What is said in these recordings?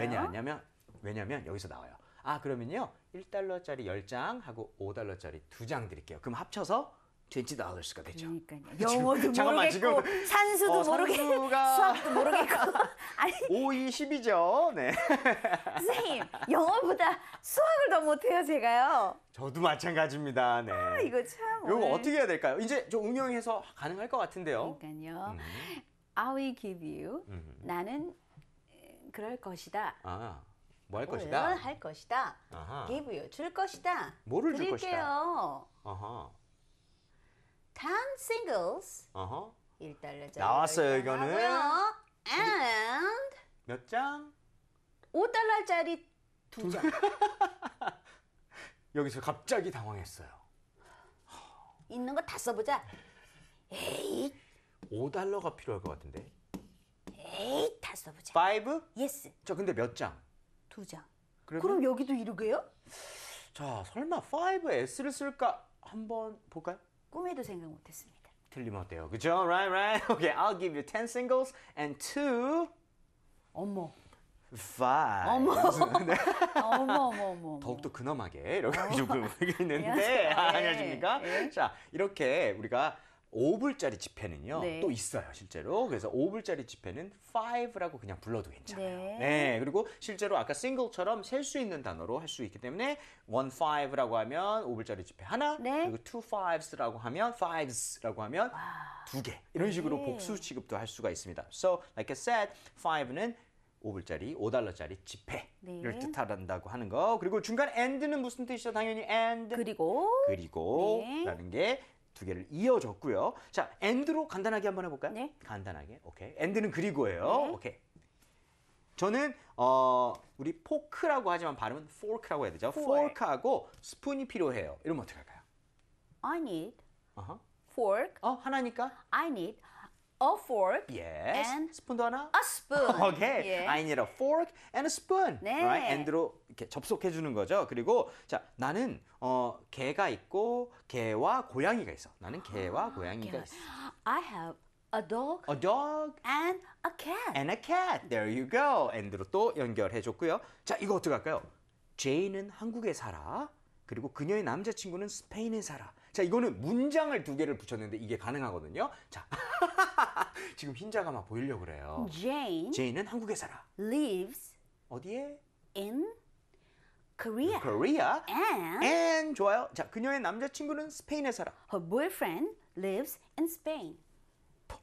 왜냐하면 왜냐면 여기서 나와요. 아 그러면요 1달러짜리 10장 하고 5달러짜리 2장 드릴게요. 그럼 합쳐서 20 달러스가 되죠. 그러니까요. 영어도 잠깐만, 모르겠고 지금, 산수도 어, 모르겠고 수학도 모르겠고 아니 5, 20이죠. 네. 선생님 영어보다 수학을 더 못해요 제가요. 저도 마찬가지입니다. 네. 아, 이거 참. 이거 오늘... 어떻게 해야 될까요? 이제 좀 응용해서 가능할 것 같은데요. 그러니까요. 음. I will give you. 음. 나는 그럴 것이다. 아, 뭐 할 것이다. 할 것이다. 아하. give you 줄 것이다. 뭐를 드릴게요. 아하. 10 singles. 아하. 1달러짜리 나왔어요, 이거는. 하고요. and 몇 장? 5달러짜리 두 장. 여기서 갑자기 당황했어요. 있는 거 다 써보자. 에이. 5달러가 필요할 것 같은데. 에이. 써보자. 5? Yes. 저 근데 몇 장? 두 장. 그러면... 그럼 여기도 이러게요? 자, 설마 5S를 쓸까 한번 볼까요? 꿈에도 생각 못했습니다. 틀리면 어때요? 그죠? Right, right. Okay, I'll give you 10 singles and t 어머. f 어머. 네. 어머, 어머, 어머. 더욱더 근엄하게 이렇게 조금 어. 있는데 예. 안녕하십니까? 예. 자, 이렇게 우리가 5불짜리 지폐는요. 네. 또 있어요, 실제로. 그래서 5불짜리 지폐는 5라고 그냥 불러도 괜찮아요. 네. 네 그리고 실제로 아까 싱글처럼 셀 수 있는 단어로 할 수 있기 때문에 1 5라고 하면 5불짜리 지폐 하나, 네. 그리고 2 5라고 하면 5라고 하면 와. 두 개. 이런 네. 식으로 네. 복수 취급도 할 수가 있습니다. So, like I said, 5는 5불짜리, 5달러짜리 지폐를 네. 뜻한다고 하는 거. 그리고 중간 end는 무슨 뜻이죠? 당연히 end. 그리고. 그리고. 네. 라는 게두 개를 이어줬고요. 자, 엔드로 간단하게 한번 해볼까요? 네. 간단하게. 오케이. 엔드는 그리고예요. 네. 오케이. 저는 어 우리 포크라고 하지만 발음은 포크라고 해야 되죠. 포크 하고 스푼이 필요해요. 이러면 어떻게 할까요? I need. Uh -huh. fork. 어 하나니까. I need a fork yes. and 스푼도 하나? a spoon. Okay. 예. I need a fork and a spoon. 네. Right? and로 이렇게 접속해 주는 거죠. 그리고 자, 나는 어 개가 있고 개와 고양이가 있어. 나는 개와 아, 고양이가 있어. I have a dog. A dog and a cat. And a cat. There you go. and로 또 연결해 줬고요. 자, 이거 어떻게 할까요? 제인은 한국에 살아. 그리고 그녀의 남자친구는 스페인에 살아. 자, 이거는 문장을 두 개를 붙였는데 이게 가능하거든요. 자, 지금 흰자가 막 보이려고 그래요. Jane 제인은 한국에 살아. lives 어디에? in Korea. Korea. And And 좋아요. 자, 그녀의 남자친구는 스페인에 살아. her boyfriend lives in Spain.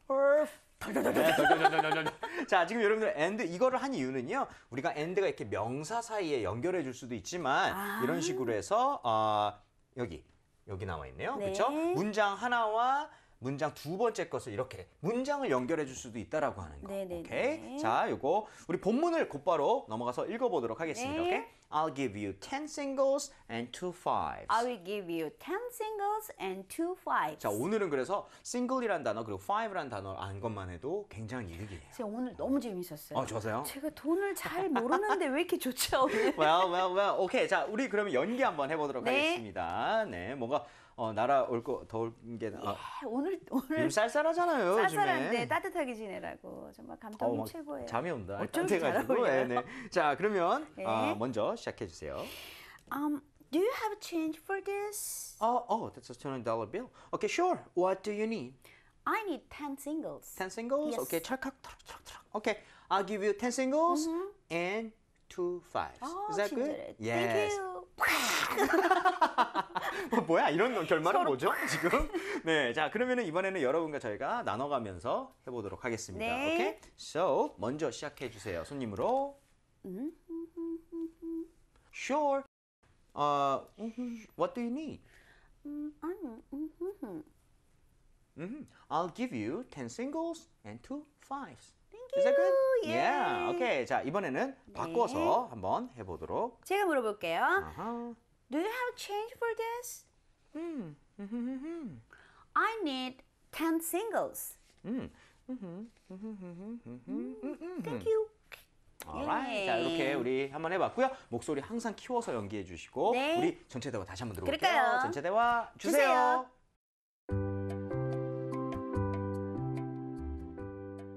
Perfect. 자, 지금 여러분들 and 이거를 한 이유는요. 우리가 and가 이렇게 명사 사이에 연결해 줄 수도 있지만 아. 이런 식으로 해서 어, 여기 여기 나와 있네요. 네. 그렇죠? 문장 하나와 문장 두 번째 것을 이렇게 문장을 연결해 줄 수도 있다라고 하는 거. 네네네. 네, 오케이. 네. 자, 요거 우리 본문을 곧바로 넘어가서 읽어 보도록 하겠습니다. 네. 오케이? I'll give you 10 singles and two fives. I will give you 10 singles and two fives. 자, 오늘은 그래서 single이란 단어 그리고 five란 단어 안 것만 해도 굉장히 이득이에요. 제가 오늘 너무 재밌었어요. 어, 아, 좋았어요? 제가 돈을 잘 모르는데 왜 이렇게 좋죠? well, well, well. 오케이. 자, 우리 그러면 연기 한번 해 보도록 네. 하겠습니다. 네. 뭔가 어, 날아올 거 더울 게 아. 예, 오늘 오늘 쌀쌀하잖아요. 쌀쌀한데 요즘에. 따뜻하게 지내라고 정말 감독님 어, 최고예요. 잠이 온다. 어쩜 잘하고 네, 네. 자 그러면 네. 어, 먼저 시작해 주세요. Um, do you have change for this? Oh, oh, that's a twenty dollar bill. Okay, sure. What do you need? I need 10 singles. 10 singles? Yes. Okay, 찰칵, 트럭, 트럭, 트럭. Okay, I'll give you 10 singles mm-hmm. and two fives. Oh, Is that good? Yes. Thank you. 뭐, 뭐야 이런 결말은 뭐죠 지금? 네, 자 그러면은 이번에는 여러분과 저희가 나눠가면서 해보도록 하겠습니다. 네. 오케이? So 먼저 시작해 주세요 손님으로. 음? Sure. Uh, what do you need? Mm -hmm. Mm -hmm. I'll give you 10 singles and 2 fives. Thank you. Is that good? Yeah. yeah. Okay. 자, 이번에는 네. 바꿔서 한번 해보도록. 제가 물어볼게요. Uh -huh. Do you have change for this? Mm. hmm I need 10 singles. hmm Thank you. Alright. 자, 이렇게 우리 한번 해봤고요. 목소리 항상 키워서 연기해 주시고 네. 우리 전체 대화 다시 한번 들어볼게요. 그럴까요? 전체 대화 주세요. 주세요.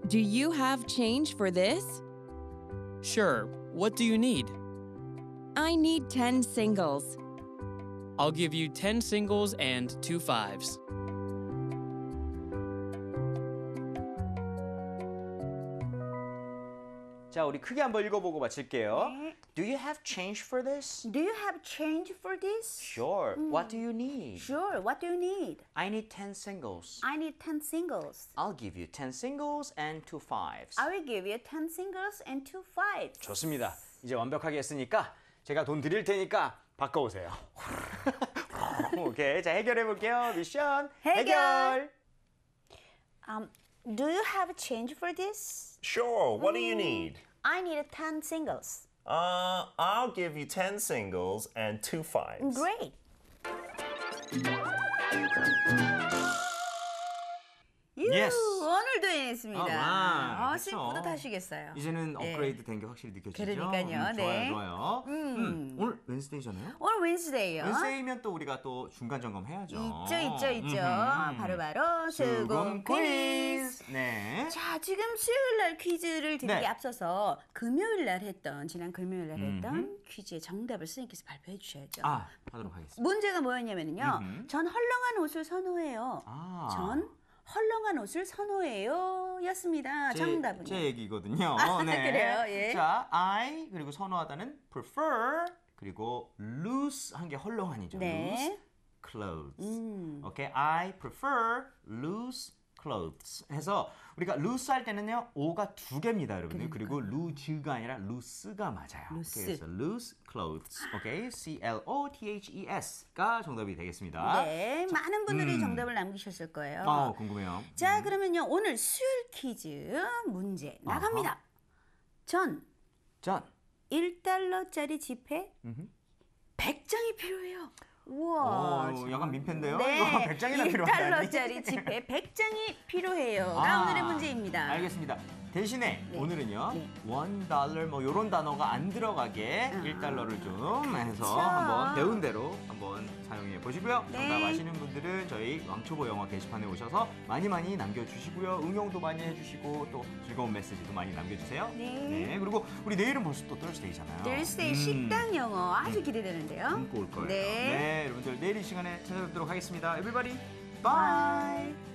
Do you have change for this? Sure. What do you need? I need 10 singles. I'll give you 10 singles and two fives. Do you have change for this? Do you have change for this? Sure. 음. What do you need? Sure. What do you need? I need 10 singles. I need 10 singles. I'll give you 10 singles and two fives. I will give you 10 singles and two fives. 좋습니다. 이제 완벽하게 했으니까 제가 돈 드릴 테니까 바꿔오세요. 오케이 자 해결해 볼게요 미션 해결. Um, do you have a change for this? Sure. What do you mm, need? I need 10 singles. Uh, I'll give you 10 singles and two fives. Great. Yes. 오늘도 했습니다. 아, 와, 아, 이제는 업그레이드 된 게 확실히 느껴지죠? 그러니까요, 음, 좋아요, 네. 좋아요. 음, 오늘 웬스데이잖아요? 오늘 웬스데이요. 웬스데이면 또 우리가 또 중간 점검 해야죠. 있죠, 있죠, 있죠. 음. 바로 바로 수금 퀴즈. 네. 자, 지금 수요일 날 퀴즈를 드리기 네. 앞서서 금요일 날 했던 지난 금요일 날 했던 음흠. 퀴즈의 정답을 선생님께서 발표해 주셔야죠. 아, 하도록 하겠습니다. 문제가 뭐였냐면요. 전 헐렁한 옷을 선호해요. 아. 전 헐렁한 옷을 선호해요. 였습니다. 정답은요. 제 얘기거든요. 아, 네. 그래요? 예. 자, I 그리고 선호하다는 prefer 그리고 loose 한 게헐렁하니죠 네. loose clothes. 음. 오케이. I prefer loose clothes. 해서 우리가 loose 할 때는요. 오가 두 개입니다, 여러분들. 그러니까. 그리고 loose가 아니라 loose가 맞아요. loose. 오케이, 그래서 loose clothes. 오케이. C L O T H E S가 정답이 되겠습니다. 네, 많은 분들이 음. 정답을 남기셨을 거예요. 아, 궁금해요. 자, 음. 그러면요. 오늘 수요일 퀴즈 문제 나갑니다. 전. 전. 1달러짜리 지폐 100장이 필요해요. 우와. 오, 약간 민폐인데요? 네. 100장이나 필요하다. 1달러짜리 지폐 100장이 필요해요. 아, 오늘의 문제입니다. 알겠습니다. 대신에 네. 오늘은요 네. 원 달러 뭐요런 단어가 안 들어가게 아. 1달러를 좀 해서 그쵸. 한번 배운 대로 한번 사용해 보시고요. 네. 정답 아시는 분들은 저희 왕초보 영화 게시판에 오셔서 많이 많이 남겨주시고요. 응용도 많이 해주시고 또 즐거운 메시지도 많이 남겨주세요. 네. 네 그리고 우리 내일은 벌써 또 덜스데이잖아요. 넬스의 음. 식당 영어 아주 네. 기대되는데요. 굶고 거예요. 네. 네, 여러분들 내일 이 시간에 찾아뵙도록 하겠습니다. Everybody, bye.